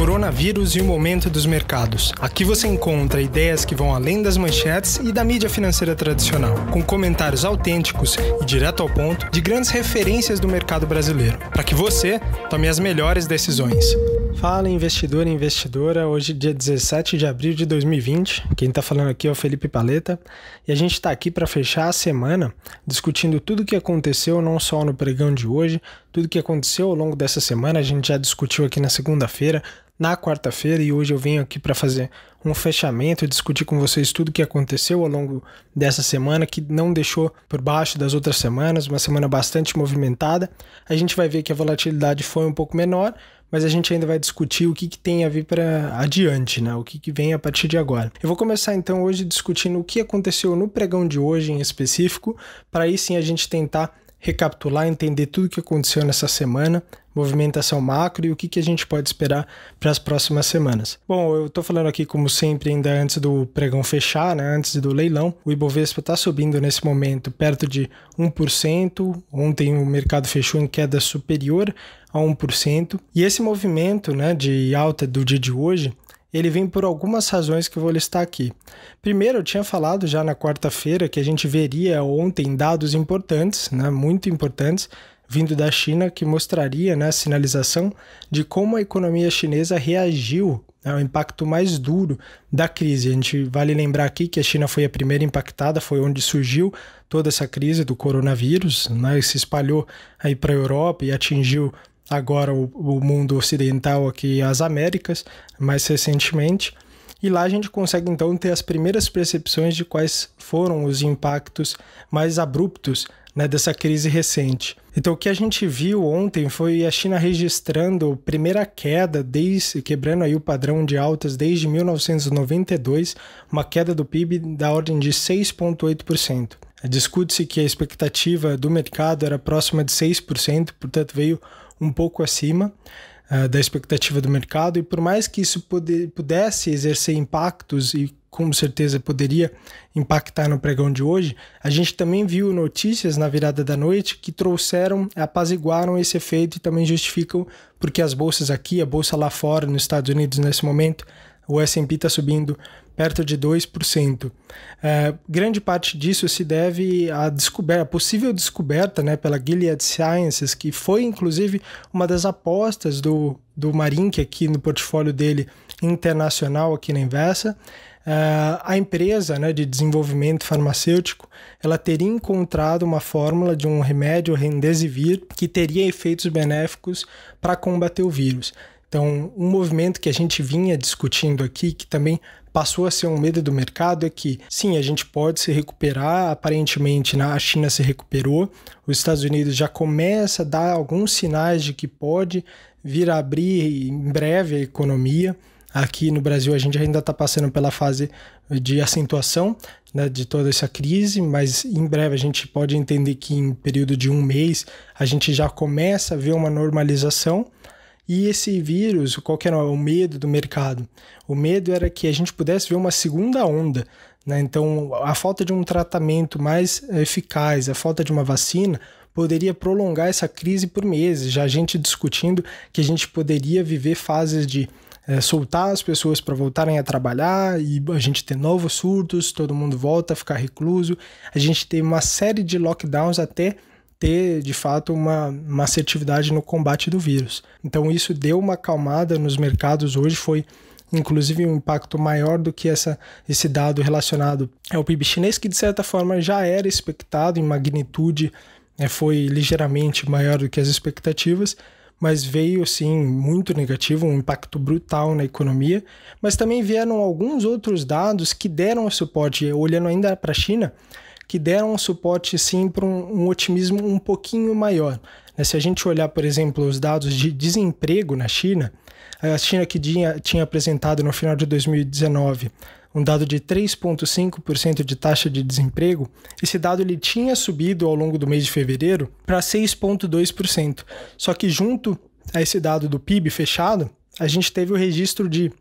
Coronavírus e o momento dos mercados. Aqui você encontra ideias que vão além das manchetes e da mídia financeira tradicional, com comentários autênticos e direto ao ponto de grandes referências do mercado brasileiro, para que você tome as melhores decisões. Fala investidor e investidora, hoje dia 17 de abril de 2020, quem está falando aqui é o Felipe Paleta e a gente está aqui para fechar a semana discutindo tudo o que aconteceu não só no pregão de hoje, tudo o que aconteceu ao longo dessa semana, a gente já discutiu aqui na segunda-feira, na quarta-feira e hoje eu venho aqui para fazer um fechamento, discutir com vocês tudo o que aconteceu ao longo dessa semana, que não deixou por baixo das outras semanas, uma semana bastante movimentada. A gente vai ver que a volatilidade foi um pouco menor, mas a gente ainda vai discutir o que, que tem a vir para adiante, né? O que, que vem a partir de agora. Eu vou começar então hoje discutindo o que aconteceu no pregão de hoje em específico, para aí sim a gente tentar recapitular, entender tudo o que aconteceu nessa semana, movimentação macro e o que, que a gente pode esperar para as próximas semanas. Bom, eu estou falando aqui, como sempre, ainda antes do pregão fechar, né, antes do leilão. O Ibovespa está subindo nesse momento perto de 1%. Ontem o mercado fechou em queda superior a 1%. E esse movimento né, de alta do dia de hoje ele vem por algumas razões que vou listar aqui. Primeiro, eu tinha falado já na quarta-feira que a gente veria ontem dados importantes, né, muito importantes, vindo da China, que mostraria né, a sinalização de como a economia chinesa reagiu né, ao impacto mais duro da crise. A gente vale lembrar aqui que a China foi a primeira impactada, foi onde surgiu toda essa crise do coronavírus, né, se espalhou aí para a Europa e atingiu agora o, o mundo ocidental aqui, as Américas, mais recentemente. E lá a gente consegue então ter as primeiras percepções de quais foram os impactos mais abruptos né, dessa crise recente. Então, o que a gente viu ontem foi a China registrando a primeira queda desde quebrando aí o padrão de altas desde 1992, uma queda do PIB da ordem de 6.8%. Discute-se que a expectativa do mercado era próxima de 6%, portanto veio um pouco acima uh, da expectativa do mercado, e por mais que isso poder, pudesse exercer impactos e com certeza poderia impactar no pregão de hoje, a gente também viu notícias na virada da noite que trouxeram, apaziguaram esse efeito e também justificam porque as bolsas aqui, a bolsa lá fora, nos Estados Unidos nesse momento, o S&P está subindo perto de 2%. É, grande parte disso se deve à descoberta, à possível descoberta né, pela Gilead Sciences, que foi inclusive uma das apostas do, do Marink aqui no portfólio dele internacional aqui na Inversa. É, a empresa né, de desenvolvimento farmacêutico ela teria encontrado uma fórmula de um remédio Rendesivir que teria efeitos benéficos para combater o vírus. Então, um movimento que a gente vinha discutindo aqui, que também passou a ser um medo do mercado, é que sim, a gente pode se recuperar, aparentemente né, a China se recuperou, os Estados Unidos já começa a dar alguns sinais de que pode vir a abrir em breve a economia. Aqui no Brasil a gente ainda está passando pela fase de acentuação né, de toda essa crise, mas em breve a gente pode entender que em período de um mês a gente já começa a ver uma normalização. E esse vírus, qual que era o medo do mercado? O medo era que a gente pudesse ver uma segunda onda. Né? Então, a falta de um tratamento mais eh, eficaz, a falta de uma vacina, poderia prolongar essa crise por meses. Já a gente discutindo que a gente poderia viver fases de é, soltar as pessoas para voltarem a trabalhar e a gente ter novos surtos, todo mundo volta a ficar recluso, a gente ter uma série de lockdowns até ter de fato uma, uma assertividade no combate do vírus. Então isso deu uma acalmada nos mercados hoje, foi inclusive um impacto maior do que essa, esse dado relacionado ao PIB chinês, que de certa forma já era expectado em magnitude, né, foi ligeiramente maior do que as expectativas, mas veio sim muito negativo, um impacto brutal na economia. Mas também vieram alguns outros dados que deram suporte, olhando ainda para a China que deram um suporte sim para um, um, otimismo um pouquinho maior. Né? Se a gente olhar, por exemplo, os dados de desemprego na China, a China que tinha, tinha apresentado no final de 2019 um dado de 3,5% de taxa de desemprego, esse dado ele tinha subido ao longo do mês de fevereiro para 6,2%. Só que junto a esse dado do PIB fechado, a gente teve o registro de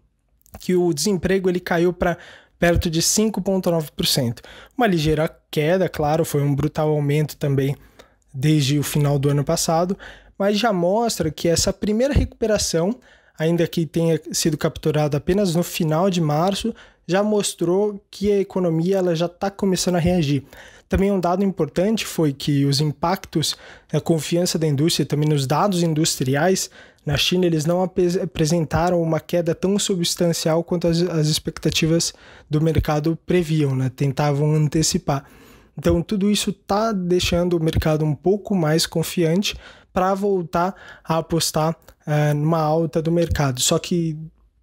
que o desemprego ele caiu para perto de 5,9%. Uma ligeira queda, claro, foi um brutal aumento também desde o final do ano passado, mas já mostra que essa primeira recuperação, ainda que tenha sido capturada apenas no final de março, já mostrou que a economia ela já está começando a reagir. Também um dado importante foi que os impactos na confiança da indústria, também nos dados industriais, na China, eles não apresentaram uma queda tão substancial quanto as, as expectativas do mercado previam, né? tentavam antecipar. Então, tudo isso está deixando o mercado um pouco mais confiante para voltar a apostar é, numa alta do mercado. Só que,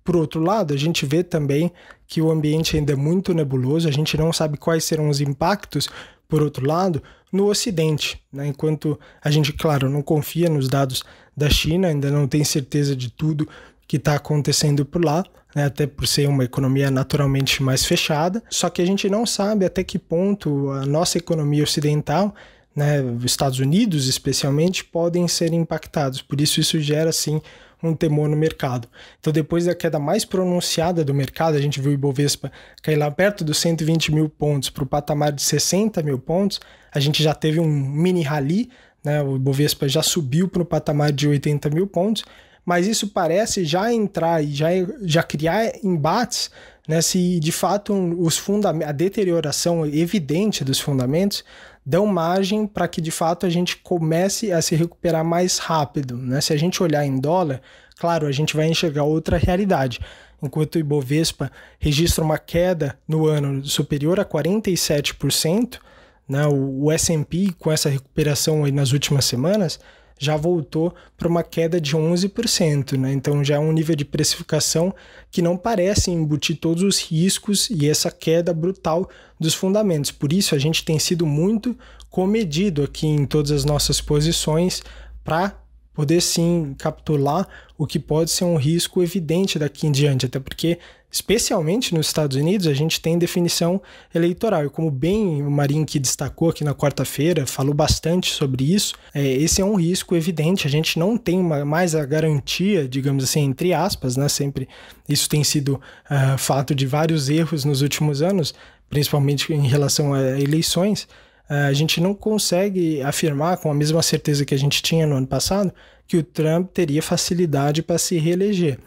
por outro lado, a gente vê também que o ambiente ainda é muito nebuloso, a gente não sabe quais serão os impactos, por outro lado, no Ocidente. Né? Enquanto a gente, claro, não confia nos dados da China, ainda não tem certeza de tudo que está acontecendo por lá, né? até por ser uma economia naturalmente mais fechada. Só que a gente não sabe até que ponto a nossa economia ocidental né, Estados Unidos especialmente, podem ser impactados. Por isso, isso gera, assim um temor no mercado. Então, depois da queda mais pronunciada do mercado, a gente viu o Ibovespa cair lá perto dos 120 mil pontos para o patamar de 60 mil pontos, a gente já teve um mini rally, né? o Ibovespa já subiu para o patamar de 80 mil pontos, mas isso parece já entrar e já, já criar embates né, se de fato os funda a deterioração evidente dos fundamentos dão margem para que de fato a gente comece a se recuperar mais rápido. Né? Se a gente olhar em dólar, claro, a gente vai enxergar outra realidade. Enquanto o Ibovespa registra uma queda no ano superior a 47%, né? o, o SP, com essa recuperação nas últimas semanas, já voltou para uma queda de 11%. Né? Então, já é um nível de precificação que não parece embutir todos os riscos e essa queda brutal dos fundamentos. Por isso, a gente tem sido muito comedido aqui em todas as nossas posições para poder sim capturar o que pode ser um risco evidente daqui em diante, até porque especialmente nos Estados Unidos, a gente tem definição eleitoral. E como bem o Marinho que destacou aqui na quarta-feira, falou bastante sobre isso, é, esse é um risco evidente. A gente não tem uma, mais a garantia, digamos assim, entre aspas, né? Sempre isso tem sido uh, fato de vários erros nos últimos anos, principalmente em relação a eleições. Ah, a gente não consegue afirmar com a mesma certeza que a gente tinha no ano passado que o Trump teria facilidade para se reeleger.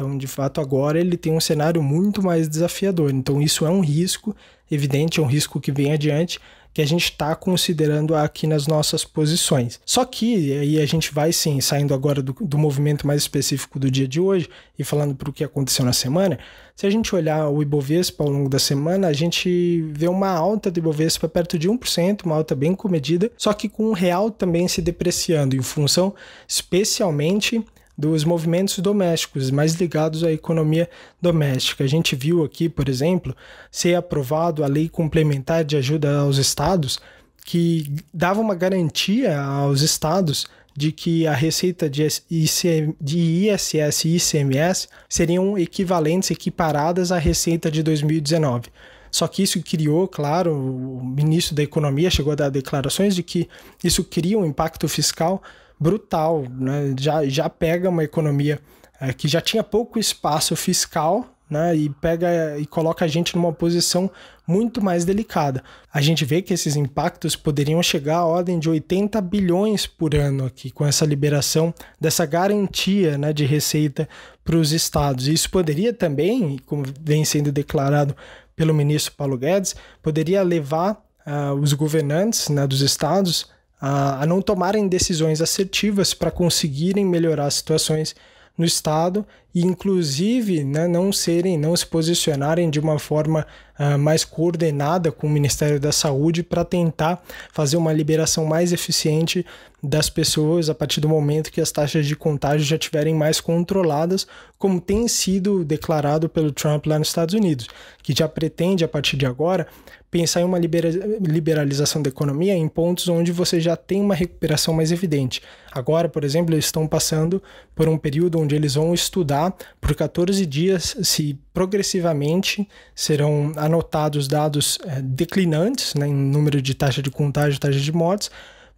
Então, de fato, agora ele tem um cenário muito mais desafiador. Então, isso é um risco evidente, é um risco que vem adiante, que a gente está considerando aqui nas nossas posições. Só que, aí a gente vai sim, saindo agora do, do movimento mais específico do dia de hoje e falando para o que aconteceu na semana, se a gente olhar o Ibovespa ao longo da semana, a gente vê uma alta do Ibovespa perto de 1%, uma alta bem comedida, só que com o real também se depreciando, em função especialmente dos movimentos domésticos, mais ligados à economia doméstica. A gente viu aqui, por exemplo, ser aprovado a Lei Complementar de Ajuda aos Estados, que dava uma garantia aos estados de que a receita de ISS e ICMS seriam equivalentes, equiparadas à receita de 2019. Só que isso criou, claro, o ministro da Economia chegou a dar declarações de que isso cria um impacto fiscal brutal, né? já, já pega uma economia é, que já tinha pouco espaço fiscal né, e pega e coloca a gente numa posição muito mais delicada. A gente vê que esses impactos poderiam chegar à ordem de 80 bilhões por ano aqui, com essa liberação dessa garantia né, de receita para os estados. Isso poderia também, como vem sendo declarado pelo ministro Paulo Guedes, poderia levar uh, os governantes né, dos estados a, a não tomarem decisões assertivas para conseguirem melhorar as situações no Estado inclusive né, não serem, não se posicionarem de uma forma uh, mais coordenada com o Ministério da Saúde para tentar fazer uma liberação mais eficiente das pessoas a partir do momento que as taxas de contágio já estiverem mais controladas, como tem sido declarado pelo Trump lá nos Estados Unidos, que já pretende a partir de agora pensar em uma liberalização da economia em pontos onde você já tem uma recuperação mais evidente. Agora, por exemplo, eles estão passando por um período onde eles vão estudar por 14 dias se progressivamente serão anotados dados é, declinantes né, em número de taxa de contágio, taxa de mortes,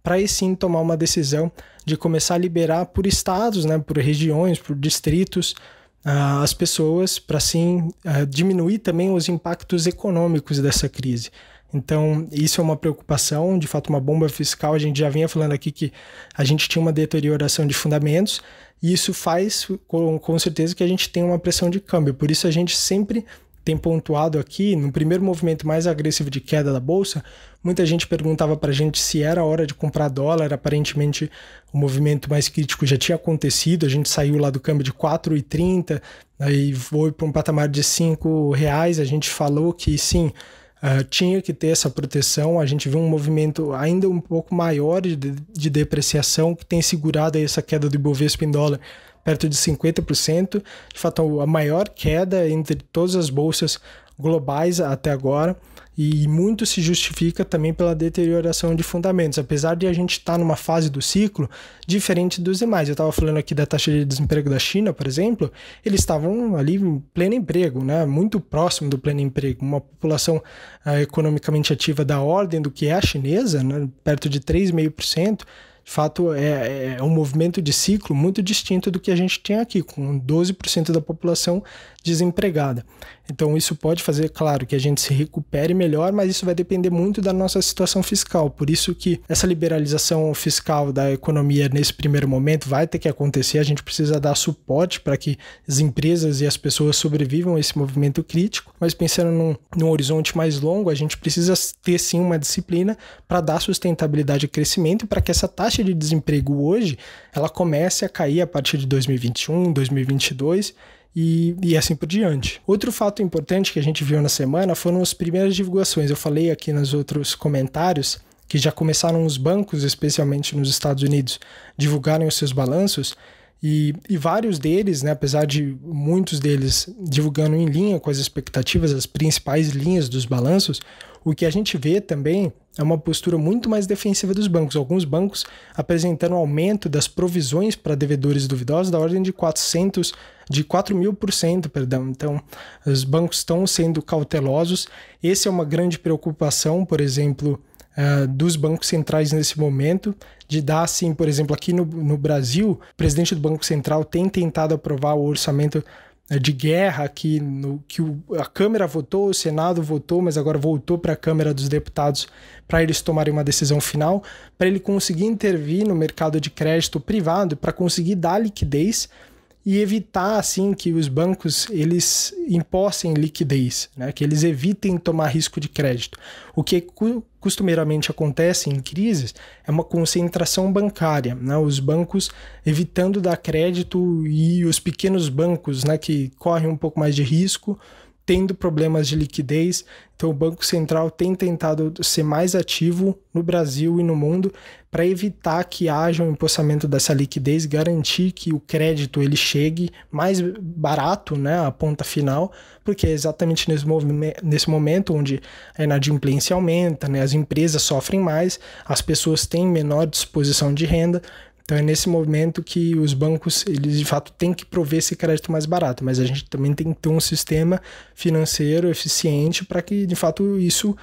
para aí sim tomar uma decisão de começar a liberar por estados, né, por regiões, por distritos, ah, as pessoas para assim eh, diminuir também os impactos econômicos dessa crise. Então, isso é uma preocupação, de fato, uma bomba fiscal. A gente já vinha falando aqui que a gente tinha uma deterioração de fundamentos, e isso faz com, com certeza que a gente tem uma pressão de câmbio. Por isso, a gente sempre tem pontuado aqui, no primeiro movimento mais agressivo de queda da bolsa, muita gente perguntava para a gente se era hora de comprar dólar. Aparentemente, o movimento mais crítico já tinha acontecido. A gente saiu lá do câmbio de 4,30, aí foi para um patamar de 5 reais. A gente falou que sim, Uh, tinha que ter essa proteção. A gente viu um movimento ainda um pouco maior de, de depreciação que tem segurado essa queda do Ibovespa em dólar perto de 50%. De fato, a maior queda entre todas as bolsas globais até agora e muito se justifica também pela deterioração de fundamentos, apesar de a gente estar tá numa fase do ciclo diferente dos demais. Eu estava falando aqui da taxa de desemprego da China, por exemplo, eles estavam ali em pleno emprego, né? muito próximo do pleno emprego, uma população ah, economicamente ativa da ordem do que é a chinesa, né? perto de 3,5%. De fato, é, é, é um movimento de ciclo muito distinto do que a gente tem aqui, com 12% da população desempregada. Então, isso pode fazer, claro, que a gente se recupere melhor, mas isso vai depender muito da nossa situação fiscal. Por isso que essa liberalização fiscal da economia nesse primeiro momento vai ter que acontecer. A gente precisa dar suporte para que as empresas e as pessoas sobrevivam a esse movimento crítico. Mas pensando num, num horizonte mais longo, a gente precisa ter sim uma disciplina para dar sustentabilidade e crescimento e para que essa taxa taxa de desemprego hoje, ela começa a cair a partir de 2021, 2022 e, e, assim por diante. Outro fato importante que a gente viu na semana foram as primeiras divulgações. Eu falei aqui nos outros comentários que já começaram os bancos, especialmente nos Estados Unidos, divulgarem os seus balanços. E, e vários deles, né, apesar de muitos deles divulgando em linha com as expectativas, as principais linhas dos balanços, o que a gente vê também é uma postura muito mais defensiva dos bancos. Alguns bancos apresentando aumento das provisões para devedores duvidosos da ordem de 400, de 4 mil por cento, perdão. Então, os bancos estão sendo cautelosos. Essa é uma grande preocupação, por exemplo, Uh, dos bancos centrais nesse momento, de dar, assim, por exemplo, aqui no, no Brasil, o presidente do Banco Central tem tentado aprovar o orçamento né, de guerra que, no, que o, a Câmara votou, o Senado votou, mas agora voltou para a Câmara dos Deputados para eles tomarem uma decisão final, para ele conseguir intervir no mercado de crédito privado, para conseguir dar liquidez e evitar assim que os bancos eles impostem liquidez, né? que eles evitem tomar risco de crédito. O que cu costumeiramente acontece em crises é uma concentração bancária, né? os bancos evitando dar crédito e os pequenos bancos né, que correm um pouco mais de risco tendo problemas de liquidez. Então, o Banco Central tem tentado ser mais ativo no Brasil e no mundo para evitar que haja um empossamento dessa liquidez, garantir que o crédito ele chegue mais barato, né, à ponta final, porque é exatamente nesse, nesse momento onde a inadimplência aumenta, né, as empresas sofrem mais, as pessoas têm menor disposição de renda. Então é nesse momento que os bancos, eles de fato têm que prover esse crédito mais barato, mas a gente também tem que ter um sistema financeiro eficiente para que de fato isso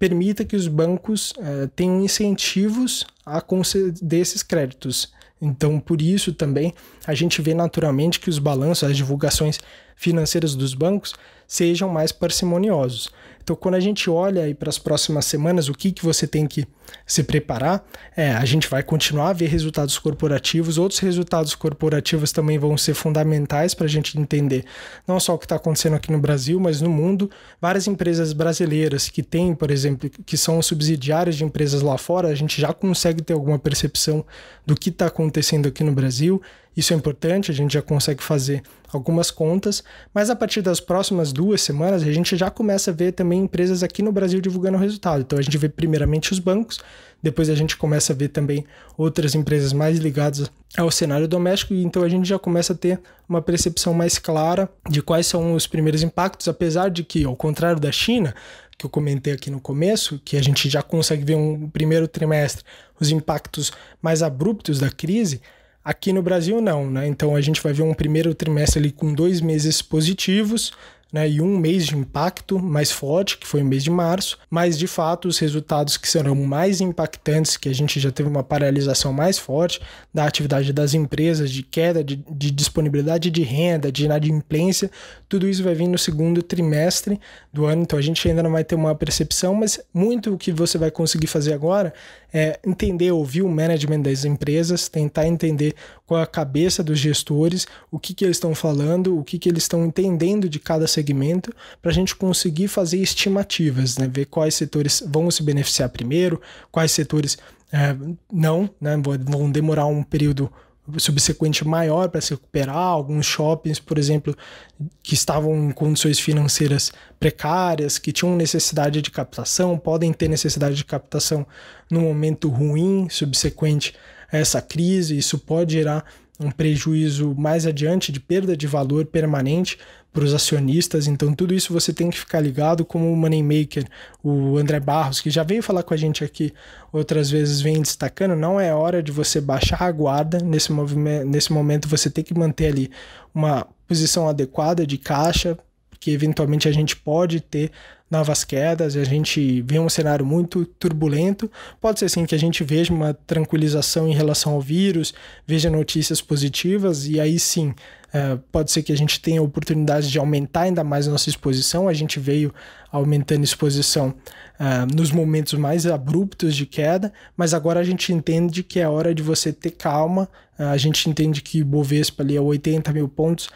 permita que os bancos eh, tenham incentivos a conceder esses créditos. Então, por isso também a gente vê naturalmente que os balanços, as divulgações financeiras dos bancos sejam mais parcimoniosos. Então, quando a gente olha aí para as próximas semanas, o que, que você tem que se preparar? É, a gente vai continuar a ver resultados corporativos, outros resultados corporativos também vão ser fundamentais para a gente entender não só o que está acontecendo aqui no Brasil, mas no mundo. Várias empresas brasileiras que têm, por exemplo, que são subsidiárias de empresas lá fora, a gente já consegue ter alguma percepção do que está acontecendo aqui no Brasil. Isso é importante, a gente já consegue fazer algumas contas, mas a partir das próximas duas semanas a gente já começa a ver também empresas aqui no Brasil divulgando o resultado. Então a gente vê primeiramente os bancos, depois a gente começa a ver também outras empresas mais ligadas ao cenário doméstico, e então a gente já começa a ter uma percepção mais clara de quais são os primeiros impactos, apesar de que, ao contrário da China, que eu comentei aqui no começo, que a gente já consegue ver um primeiro trimestre os impactos mais abruptos da crise, Aqui no Brasil, não, né? Então a gente vai ver um primeiro trimestre ali com dois meses positivos, né, e um mês de impacto mais forte, que foi o mês de março, mas de fato os resultados que serão mais impactantes, que a gente já teve uma paralisação mais forte da atividade das empresas, de queda de, de disponibilidade de renda, de inadimplência, tudo isso vai vir no segundo trimestre do ano, então a gente ainda não vai ter uma percepção, mas muito o que você vai conseguir fazer agora é entender, ouvir o management das empresas, tentar entender com a cabeça dos gestores, o que, que eles estão falando, o que, que eles estão entendendo de cada segmento, para a gente conseguir fazer estimativas, né? ver quais setores vão se beneficiar primeiro, quais setores é, não, né? vão demorar um período subsequente maior para se recuperar. Alguns shoppings, por exemplo, que estavam em condições financeiras precárias, que tinham necessidade de captação, podem ter necessidade de captação num momento ruim subsequente essa crise, isso pode gerar um prejuízo mais adiante de perda de valor permanente para os acionistas. Então, tudo isso você tem que ficar ligado, como o Moneymaker, o André Barros, que já veio falar com a gente aqui outras vezes, vem destacando. Não é hora de você baixar a guarda nesse, movimento, nesse momento, você tem que manter ali uma posição adequada de caixa que eventualmente a gente pode ter novas quedas, e a gente vê um cenário muito turbulento. Pode ser sim que a gente veja uma tranquilização em relação ao vírus, veja notícias positivas, e aí sim é, pode ser que a gente tenha a oportunidade de aumentar ainda mais a nossa exposição. A gente veio aumentando exposição é, nos momentos mais abruptos de queda, mas agora a gente entende que é hora de você ter calma. É, a gente entende que Bovespa ali é 80 mil pontos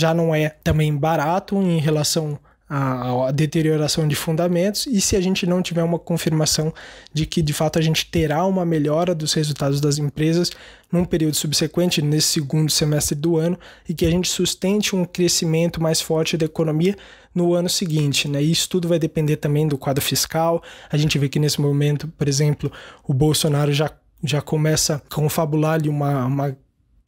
já não é também barato em relação à deterioração de fundamentos e se a gente não tiver uma confirmação de que de fato a gente terá uma melhora dos resultados das empresas num período subsequente, nesse segundo semestre do ano, e que a gente sustente um crescimento mais forte da economia no ano seguinte. Né? isso tudo vai depender também do quadro fiscal. A gente vê que nesse momento, por exemplo, o Bolsonaro já já começa a confabular ali uma, uma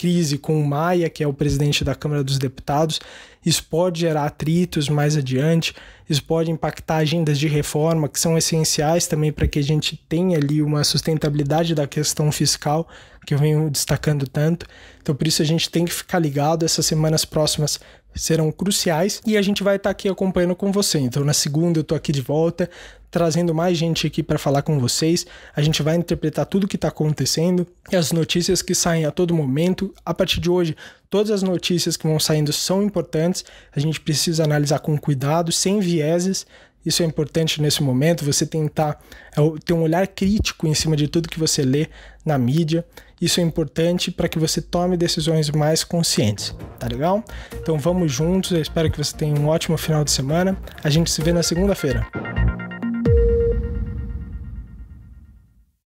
crise com o Maia, que é o presidente da Câmara dos Deputados. Isso pode gerar atritos mais adiante, isso pode impactar agendas de reforma que são essenciais também para que a gente tenha ali uma sustentabilidade da questão fiscal, que eu venho destacando tanto. Então, por isso a gente tem que ficar ligado essas semanas próximas serão cruciais e a gente vai estar tá aqui acompanhando com você. Então, na segunda, eu estou aqui de volta, trazendo mais gente aqui para falar com vocês. A gente vai interpretar tudo o que está acontecendo e as notícias que saem a todo momento. A partir de hoje, todas as notícias que vão saindo são importantes. A gente precisa analisar com cuidado, sem vieses, isso é importante nesse momento, você tentar é ter um olhar crítico em cima de tudo que você lê na mídia. Isso é importante para que você tome decisões mais conscientes, tá legal? Então vamos juntos, eu espero que você tenha um ótimo final de semana. A gente se vê na segunda-feira.